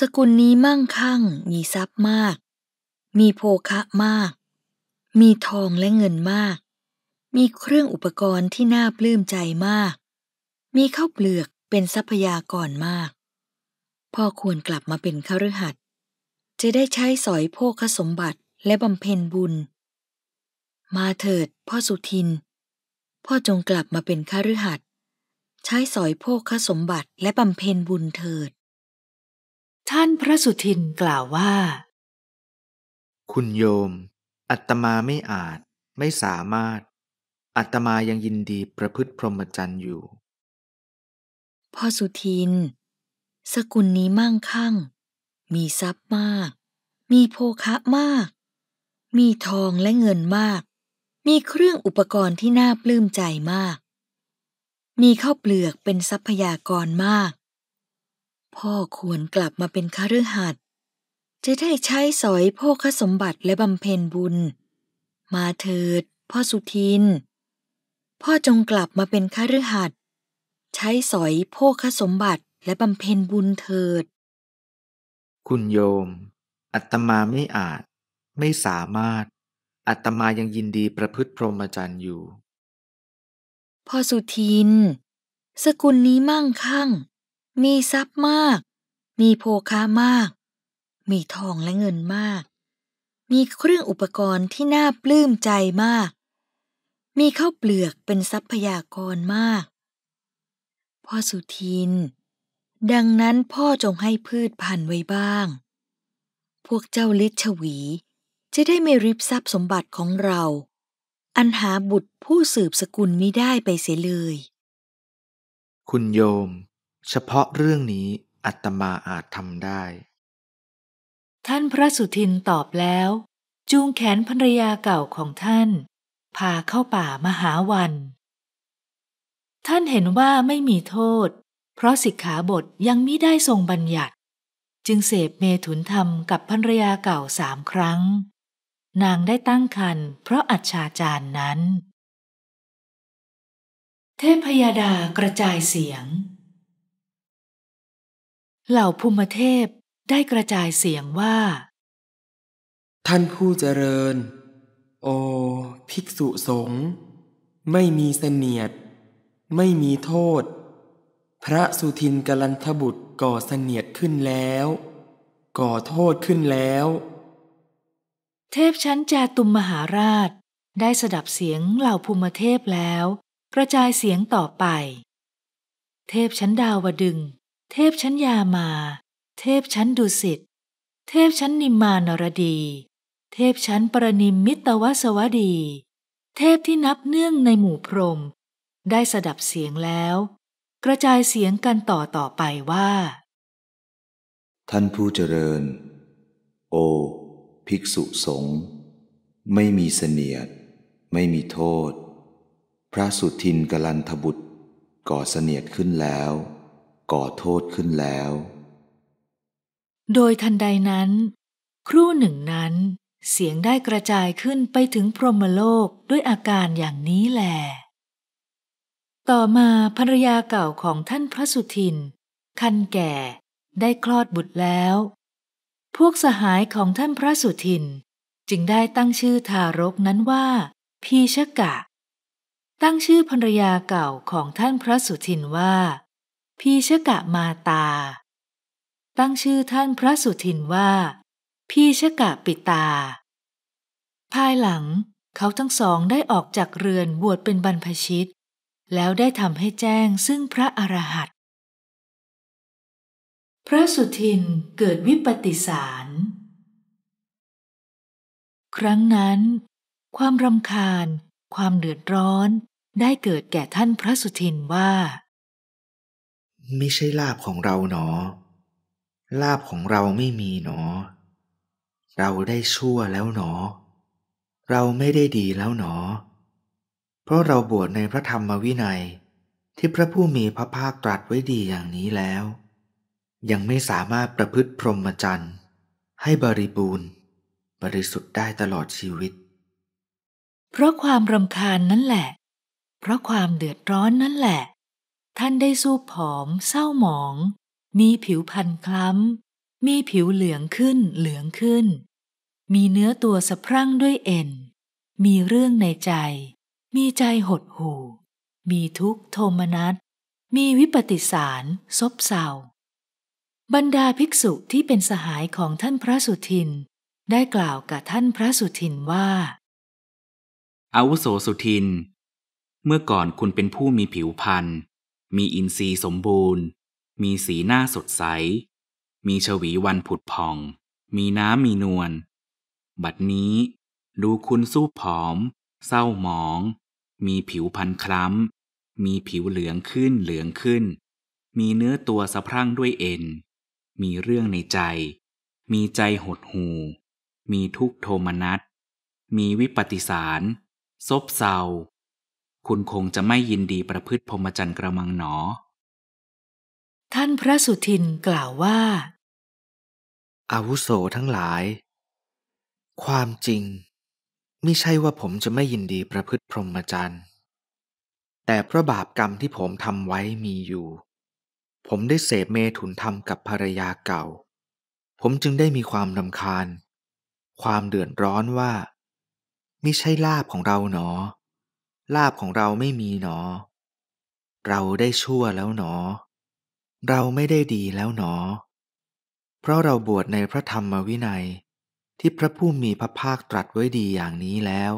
สกุลนี้มั่งคั่ง มีทรัพย์มาก มีโภคะมาก มีทองและเงินมาก มีเครื่องอุปกรณ์ที่น่าปลื้มใจมาก มีข้าวเปลือกเป็นทรัพยากรมาก พ่อควรกลับมาเป็นขรือหัดจะได้ใช้สอยโภคสมบัติและบำเพ็ญบุญ มาเถิดพ่อสุทิน พ่อจงกลับมาเป็นขรือหัดใช้สอยโภคสมบัติและบำเพ็ญบุญเถิดท่านพระสุทินกล่าวว่า คุณโยม อัตมาไม่อาจ ไม่สามารถ อัตมายังยินดีประพฤติพรหมจรรย์อยู่พ่อสุทิน สกุลนี้มั่งคั่ง มีทรัพย์มาก มีโภคะมาก มีทองและเงินมาก มีเครื่องอุปกรณ์ที่น่าปลื้มใจมาก มีข้าวเปลือกเป็นทรัพยากรมากพ่อควรกลับมาเป็นคฤหัสถ์จะได้ใช้สอยโภคสมบัติและบำเพ็ญบุญ มาเถิด พ่อสุทินพ่อจงกลับมาเป็นคฤหัสถ์ใช้สอยโภคสมบัติและบำเพ็ญบุญเถิด คุณโยมอัตมาไม่อาจไม่สามารถอัตมายังยินดีประพฤติพรหมจรรย์อยู่ พ่อสุทินสกุลนี้มั่งคั่งมีทรัพย์มาก มีโภคามาก มีทองและเงินมาก มีเครื่องอุปกรณ์ที่น่าปลื้มใจมาก มีข้าวเปลือกเป็นทรัพยากรมาก พ่อสุทินดังนั้นพ่อจงให้พืชพันธุ์ไว้บ้าง พวกเจ้าลิชวีจะได้ไม่ริบทรัพย์สมบัติของเรา อันหาบุตรผู้สืบสกุลไม่ได้ไปเสียเลย คุณโยมเฉพาะเรื่องนี้อัตมาอาจทำได้ ท่านพระสุทินตอบแล้ว จูงแขนภรรยาเก่าของท่าน พาเข้าป่ามหาวัน ท่านเห็นว่าไม่มีโทษ เพราะสิกขาบทยังมิได้ทรงบัญญัติ จึงเสพเมถุนธรรมกับภรรยาเก่าสามครั้ง นางได้ตั้งครรภ์เพราะอัจฉาจารย์นั้น เทพยาดากระจายเสียงเหล่าภูมิเทพได้กระจายเสียงว่า ท่านผู้เจริญ โอ ภิกษุสงฆ์ไม่มีเสนียด ไม่มีโทษ พระสุทินกลันทบุตรก่อเสนียดขึ้นแล้ว ก่อโทษขึ้นแล้ว เทพชั้นจาตุมมหาราชได้สดับเสียงเหล่าภูมิเทพแล้ว กระจายเสียงต่อไป เทพชั้นดาวดึงเทพชั้นยามา เทพชั้นดุสิต เทพชั้นนิมานรดี เทพชั้นปรนิมมิตวสวดี เทพที่นับเนื่องในหมู่พรมได้สดับเสียงแล้ว กระจายเสียงกันต่อต่อไปว่า ท่านผู้เจริญ โอภิกษุสงฆ์ไม่มีเสนียดไม่มีโทษ พระสุทินกลันทบุตรก่อเสนียดขึ้นแล้วก่อโทษขึ้นแล้ว โดยทันใดนั้น ครู่หนึ่งนั้น เสียงได้กระจายขึ้นไปถึงพรหมโลกด้วยอาการอย่างนี้แหลต่อมาภรรยาเก่าของท่านพระสุทินคันแก่ได้คลอดบุตรแล้ว พวกสหายของท่านพระสุทิน จึงได้ตั้งชื่อทารกนั้นว่า พีชกะ ตั้งชื่อภรรยาเก่าของท่านพระสุทินว่าพีชกะมาตา ตั้งชื่อท่านพระสุทินว่า พีชกะปิตา ภายหลังเขาทั้งสองได้ออกจากเรือนบวชเป็นบรรพชิต แล้วได้ทำให้แจ้งซึ่งพระอรหันต์พระสุทินเกิดวิปติสาร ครั้งนั้น ความรำคาญความเดือดร้อนได้เกิดแก่ท่านพระสุทินว่าไม่ใช่ลาบของเราหนอ ลาบของเราไม่มีหนอ เราได้ชั่วแล้วหนอ เราไม่ได้ดีแล้วหนอ เพราะเราบวชในพระธรรมวินัยที่พระผู้มีพระภาคตรัสไว้ดีอย่างนี้แล้ว ยังไม่สามารถประพฤติพรหมจรรย์ให้บริบูรณ์ บริสุทธิ์ได้ตลอดชีวิต เพราะความรำคาญนั่นแหละ เพราะความเดือดร้อนนั่นแหละท่านได้สู้ผอมเศร้าหมอง มีผิวพันคล้ำ มีผิวเหลืองขึ้น เหลืองขึ้น มีเนื้อตัวสะพรั่งด้วยเอ็น มีเรื่องในใจ มีใจหดหู่ มีทุกโทมนัสมีวิปติสารซบเซา บรรดาภิกษุที่เป็นสหายของท่านพระสุทิน ได้กล่าวกับท่านพระสุทินว่าอาวุโสสุทิน เมื่อก่อนคุณเป็นผู้มีผิวพรรณมีอินทรีย์สมบูรณ์ มีสีหน้าสดใส มีชวีวันผุดผ่อง มีน้ำมีนวล บัดนี้ดูคุณสู้ผอม เศร้าหมอง มีผิวพันคล้ำ มีผิวเหลืองขึ้นเหลืองขึ้น มีเนื้อตัวสะพรั่งด้วยเอ็น มีเรื่องในใจ มีใจหดหู มีทุกโทมนัสมีวิปฏิสารซบเซาคุณคงจะไม่ยินดีประพฤติพรหมจรรย์กระมังหนอ ท่านพระสุทินกล่าวว่าอาวุโสทั้งหลาย ความจริงไม่ใช่ว่าผมจะไม่ยินดีประพฤติพรหมจรรย์แต่พระบาปกรรมที่ผมทำไว้มีอยู่ ผมได้เสพเมถุนธรรมกับภรรยาเก่า ผมจึงได้มีความรำคาญ ความเดือดร้อนว่าไม่ใช่ลาบของเราหนอลาบของเราไม่มีหนอ เราได้ชั่วแล้วหนอเราไม่ได้ดีแล้วหนอเพราะเราบวชในพระธรรมวินัยที่พระผู้มีพระภาคตรัสไว้ดีอย่างนี้แล้ว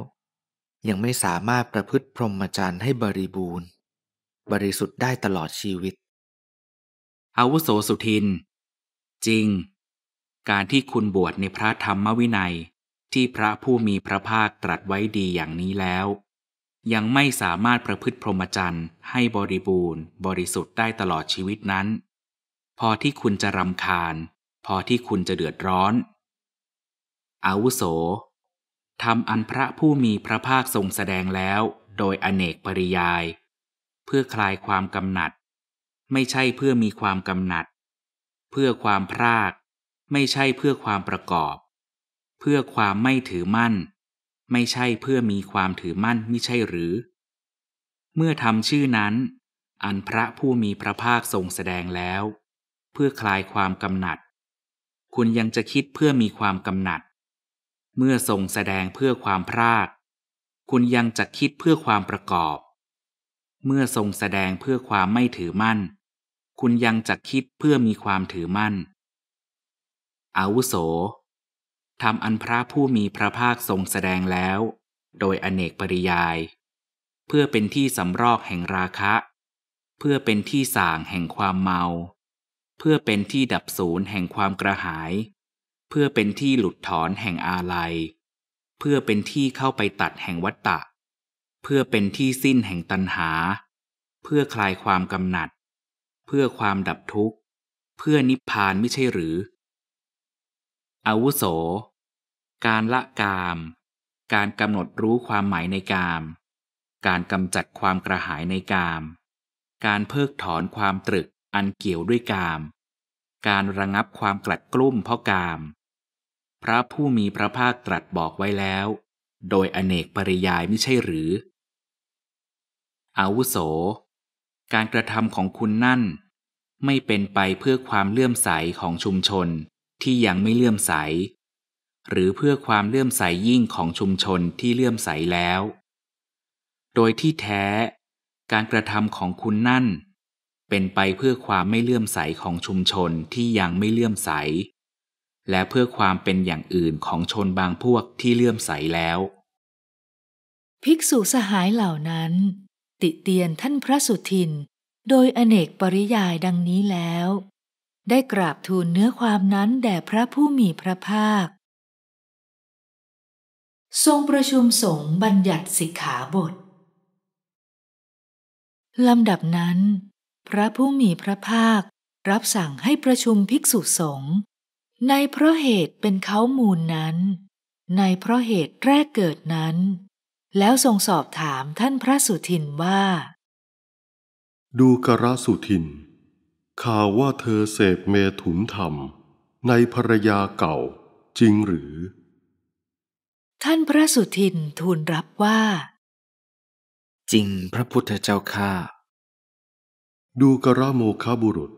ยังไม่สามารถประพฤติพรหมจรรย์ให้บริบูรณ์ บริสุทธิ์ได้ตลอดชีวิตอาวุโสสุทิน จริง การที่คุณบวชในพระธรรมวินัยที่พระผู้มีพระภาคตรัสไว้ดีอย่างนี้แล้วยังไม่สามารถประพฤติพรหมจรรย์ให้บริบูรณ์บริสุทธิ์ได้ตลอดชีวิตนั้น พอที่คุณจะรำคาญ พอที่คุณจะเดือดร้อนอาวุโสทำอันพระผู้มีพระภาคทรงแสดงแล้ว โดยอเนกปริยาย เพื่อคลายความกำหนัด ไม่ใช่เพื่อมีความกำหนัด เพื่อความพรากไม่ใช่เพื่อความประกอบ เพื่อความไม่ถือมั่นไม่ใช่เพื่อมีความถือมั่นมิใช่หรือ เมื่อทำชื่อนั้น อันพระผู้มีพระภาคทรงแสดงแล้ว เพื่อคลายความกำหนัด คุณยังจะคิดเพื่อมีความกำหนัด เมื่อทรงแสดงเพื่อความพลาดคุณยังจะคิดเพื่อความประกอบ เมื่อทรงแสดงเพื่อความไม่ถือมั่น คุณยังจะคิดเพื่อมีความถือมั่น อาวุโสทำอันพระผู้มีพระภาคทรงแสดงแล้วโดยอเนกปริยาย เพื่อเป็นที่สำรอกแห่งราคะ เพื่อเป็นที่สางแห่งความเมา เพื่อเป็นที่ดับศูนย์แห่งความกระหาย เพื่อเป็นที่หลุดถอนแห่งอาลัย เพื่อเป็นที่เข้าไปตัดแห่งวัตตะเพื่อเป็นที่สิ้นแห่งตัณหา เพื่อคลายความกำหนัด เพื่อความดับทุกข์ เพื่อนิพพานไม่ใช่หรืออาวุโส การละกาม การกำหนดรู้ความหมายในกาม การกำจัดความกระหายในกาม การเพิกถอนความตรึกอันเกี่ยวด้วยกาม การระงับความกลัดกลุ้มเพราะกาม พระผู้มีพระภาคตรัสบอกไว้แล้ว โดยอเนกปริยายไม่ใช่หรืออาวุโส การกระทำของคุณนั่น ไม่เป็นไปเพื่อความเลื่อมใสของชุมชนที่ยังไม่เลื่อมใส หรือเพื่อความเลื่อมใสยิ่งของชุมชนที่เลื่อมใสแล้ว โดยที่แท้การกระทำของคุณนั่น เป็นไปเพื่อความไม่เลื่อมใสของชุมชนที่ยังไม่เลื่อมใส และเพื่อความเป็นอย่างอื่นของชนบางพวกที่เลื่อมใสแล้ว ภิกษุสหายเหล่านั้น ติเตียนท่านพระสุทิน โดยอเนกปริยายดังนี้แล้วได้กราบทูลเนื้อความนั้น แด่พระผู้มีพระภาค ทรงประชุมสงฆ์บัญญัติสิกขาบท ลำดับนั้น พระผู้มีพระภาครับสั่งให้ประชุมภิกษุสงฆ์ในเพราะเหตุเป็นเขามูลนั้น ในเพราะเหตุแรกเกิดนั้น แล้วทรงสอบถามท่านพระสุทินว่า ดูกระสุทินข่าวว่าเธอเสพเมถุนธรรม ในภรรยาเก่า จริงหรือ ท่านพระสุทินทูลรับว่า จริงพระพุทธเจ้าข้าดูกระโมคาบุรุษ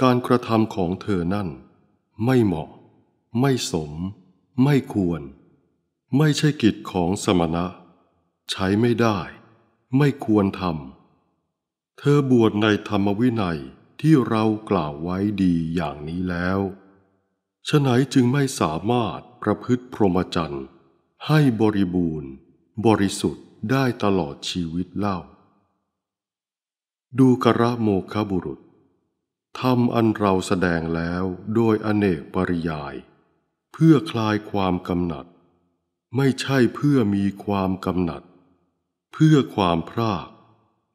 การกระทำของเธอนั่น ไม่เหมาะ ไม่สม ไม่ควร ไม่ใช่กิจของสมณะ ใช้ไม่ได้ ไม่ควรทำเธอบวชในธรรมวินัยที่เรากล่าวไว้ดีอย่างนี้แล้วฉะไหนจึงไม่สามารถประพฤติพรหมจรรย์ให้บริบูรณ์ บริสุทธิ์ได้ตลอดชีวิตเล่า ดูกระโมคบุรุษทำอันเราแสดงแล้วโดยอเนกปริยาย เพื่อคลายความกำหนัด ไม่ใช่เพื่อมีความกำหนัด เพื่อความพราก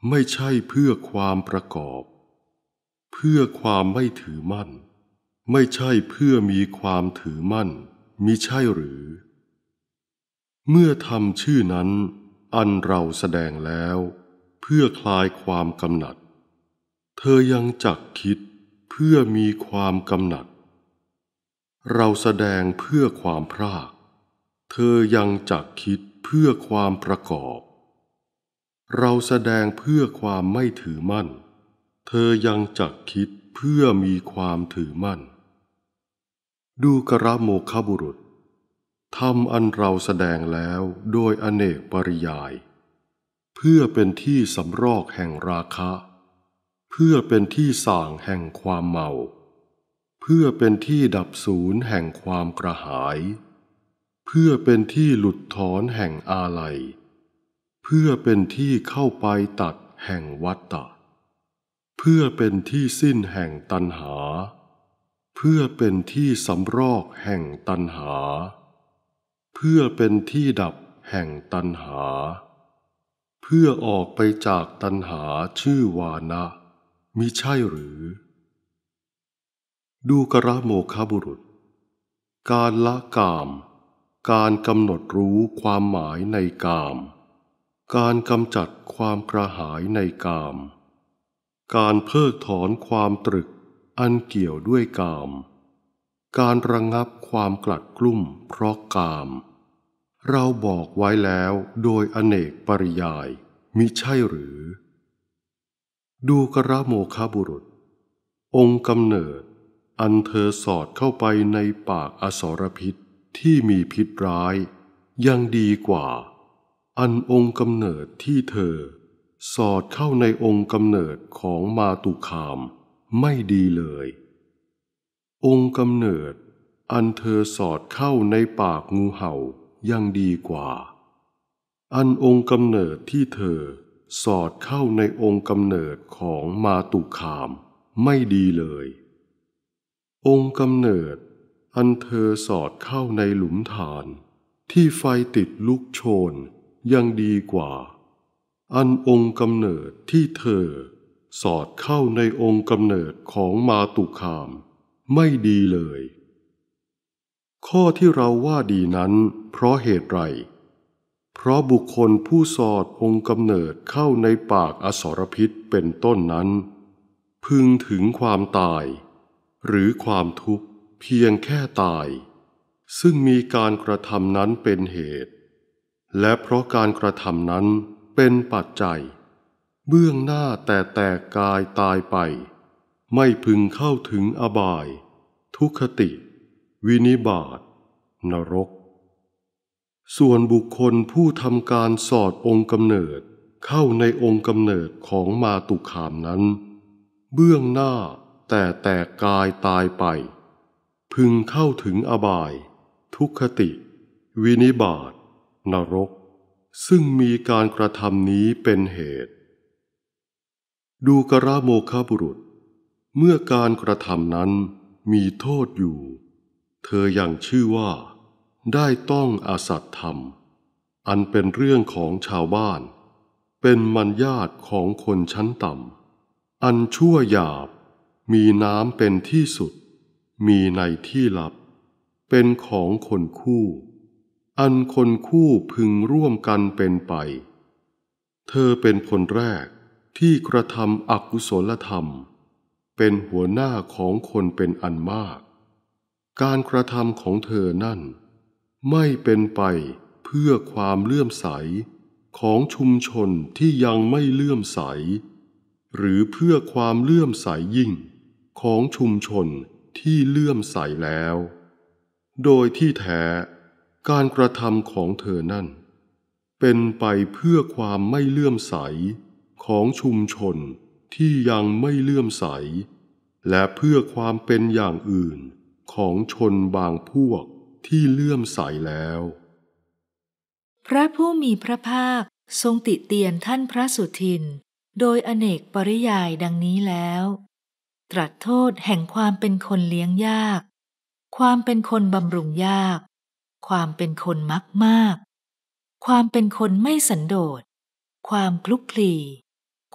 ไม่ใช่เพื่อความประกอบเพื่อความไม่ถือมั่น ไม่ใช่เพื่อมีความถือมั่นมิใช่หรือ เมื่อทำชื่อนั้น อันเราแสดงแล้ว เพื่อคลายความกำหนัด เธอยังจักคิดเพื่อมีความกำหนัด เราแสดงเพื่อความพราก เธอยังจักคิดเพื่อความประกอบ เราแสดงเพื่อความไม่ถือมั่นเธอยังจักคิดเพื่อมีความถือมั่น ดูกระโมคบุรุษทำอันเราแสดงแล้วโดยอเนกปริยาย เพื่อเป็นที่สำรอกแห่งราคะ เพื่อเป็นที่ส่างแห่งความเมา เพื่อเป็นที่ดับศูนย์แห่งความกระหาย เพื่อเป็นที่หลุดถอนแห่งอาลัย เพื่อเป็นที่เข้าไปตัดแห่งวัตตะเพื่อเป็นที่สิ้นแห่งตันหา เพื่อเป็นที่สำรอกแห่งตันหา เพื่อเป็นที่ดับแห่งตันหา เพื่อออกไปจากตันหาชื่อวานะมิใช่หรือ ดูกระโมคบุรุษ การละกาม การกำหนดรู้ความหมายในกาม การกำจัดความกระหายในกามการเพิกถอนความตรึกอันเกี่ยวด้วยกาม การระงงับความกลัดกลุ่มเพราะกาม เราบอกไว้แล้วโดยอเนกปริยายมิใช่หรือ ดูกระโมคาบุรุษ องค์กำเนิดอันเธอสอดเข้าไปในปากอสรพิษที่มีพิษร้ายยังดีกว่า อันองค์กำเนิดที่เธอสอดเข้าในองค์กำเนิดของมาตุคามไม่ดีเลย องค์กำเนิดอันเธอสอดเข้าในปากงูเห่ายังดีกว่า อันองค์กำเนิดที่เธอสอดเข้าในองค์กำเนิดของมาตุคามไม่ดีเลย องค์กำเนิดอันเธอสอดเข้าในหลุมฐานที่ไฟติดลุกโชนยังดีกว่าอันองค์กำเนิดที่เธอ สอดเข้าในองค์กำเนิดของมาตุคาม ไม่ดีเลย ข้อที่เราว่าดีนั้น เพราะเหตุไรเพราะบุคคลผู้สอดองค์กำเนิดเข้าในปากอสรพิษเป็นต้นนั้น พึงถึงความตาย หรือความทุกข์เพียงแค่ตาย ซึ่งมีการกระทำนั้นเป็นเหตุ และเพราะการกระทำนั้นเป็นปัจจัย เบื้องหน้าแต่แตกกายตายไปไม่พึงเข้าถึงอบาย ทุคติวินิบาตนรก ส่วนบุคคลผู้ทำการสอดองค์กำเนิดเข้าในองค์กำเนิดของมาตุขามนั้น เบื้องหน้าแต่แตกกายตายไปพึงเข้าถึงอบายทุคติวินิบาตนรกซึ่งมีการกระทำนี้เป็นเหตุ ดูกระโมคบุรุษ เมื่อการกระทำนั้นมีโทษอยู่ เธออยังชื่อว่า ได้ต้องอาสัตธรรมอันเป็นเรื่องของชาวบ้าน เป็นมัญญาตของคนชั้นต่ำอันชั่วหยาบมีน้ำเป็นที่สุด มีในที่ลับเป็นของคนคู่อันคนคู่พึงร่วมกันเป็นไป เธอเป็นคนแรกที่กระทำอกุศลธรรม เป็นหัวหน้าของคนเป็นอันมาก การกระทำของเธอนั่น ไม่เป็นไปเพื่อความเลื่อมใสของชุมชนที่ยังไม่เลื่อมใส หรือเพื่อความเลื่อมใสยิ่ง ของชุมชนที่เลื่อมใสแล้ว โดยที่แท้การกระทำของเธอนั่น เป็นไปเพื่อความไม่เลื่อมใสของชุมชนที่ยังไม่เลื่อมใส และเพื่อความเป็นอย่างอื่นของชนบางพวกที่เลื่อมใสแล้ว พระผู้มีพระภาคทรงติเตียนท่านพระสุทิน โดยอเนกปริยายดังนี้แล้ว ตรัสโทษแห่งความเป็นคนเลี้ยงยาก ความเป็นคนบำรุงยากความเป็นคนมักมาก ความเป็นคนไม่สันโดษ ความคลุกคลี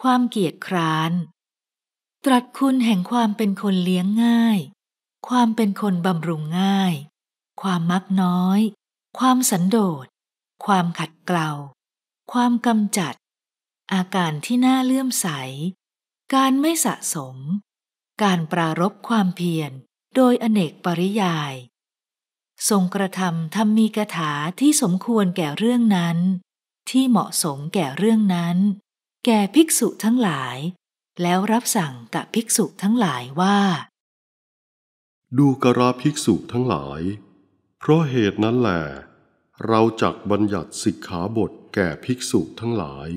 ความเกียจคร้าน ตรัสคุณแห่งความเป็นคนเลี้ยงง่าย ความเป็นคนบำรุงง่าย ความมักน้อย ความสันโดษ ความขัดเกลา ความกำจัด อาการที่น่าเลื่อมใส การไม่สะสม การปรารบความเพียรโดยอเนกปริยายทรงกระทำทำมีกถาที่สมควรแก่เรื่องนั้น ที่เหมาะสมแก่เรื่องนั้น แก่ภิกษุทั้งหลายแล้วรับสั่งกับภิกษุทั้งหลายว่า ดูกราภิกษุทั้งหลาย เพราะเหตุนั้นแหละเราจักบัญญัติสิกขาบทแก่ภิกษุทั้งหลาย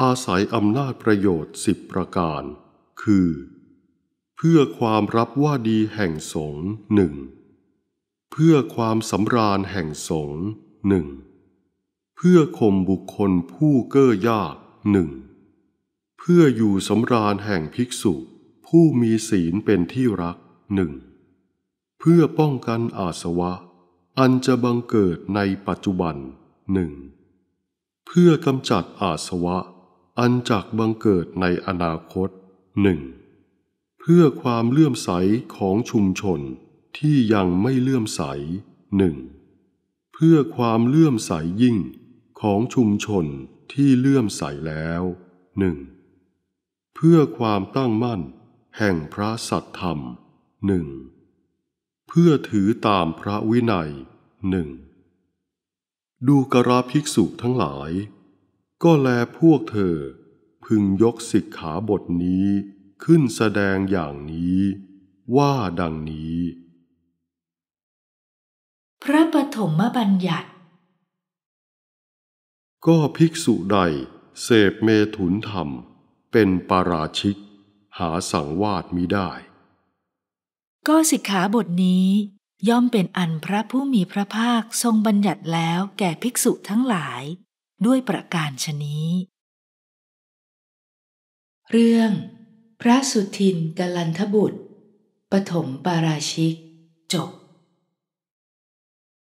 อาศัยอำนาจประโยชน์สิบประการคือ เพื่อความรับว่าดีแห่งสงฆ์หนึ่งเพื่อความสำราญแห่งสงฆ์หนึ่งเพื่อข่มบุคคลผู้เก้อยากหนึ่งเพื่ออยู่สำราญแห่งภิกษุผู้มีศีลเป็นที่รักหนึ่งเพื่อป้องกันอาสวะ อันจะบังเกิดในปัจจุบันหนึ่งเพื่อกำจัดอาสวะ อันจากบังเกิดในอนาคตหนึ่งเพื่อความเลื่อมใสของชุมชนที่ยังไม่เลื่อมใสหนึ่งเพื่อความเลื่อมใสยิ่งของชุมชนที่เลื่อมใสแล้วหนึ่งเพื่อความตั้งมั่น แห่งพระสัตธรรมหนึ่งเพื่อถือตามพระวินัยหนึ่งดูกราภิกษุทั้งหลาย ก็แลพวกเธอ พึงยกสิกขาบทนี้ขึ้นแสดงอย่างนี้ ว่าดังนี้พระปฐมบัญญัติ ก็ภิกษุใดเสพเมถุนธรรมเป็นปาราชิก หาสังวาสมิได้ ก็สิกขาบทนี้ ย่อมเป็นอันพระผู้มีพระภาคทรงบัญญัติแล้วแก่ภิกษุทั้งหลายด้วยประการชนี้ เรื่อง พระสุทินกัลันทบุตรปฐมปาราชิกจบ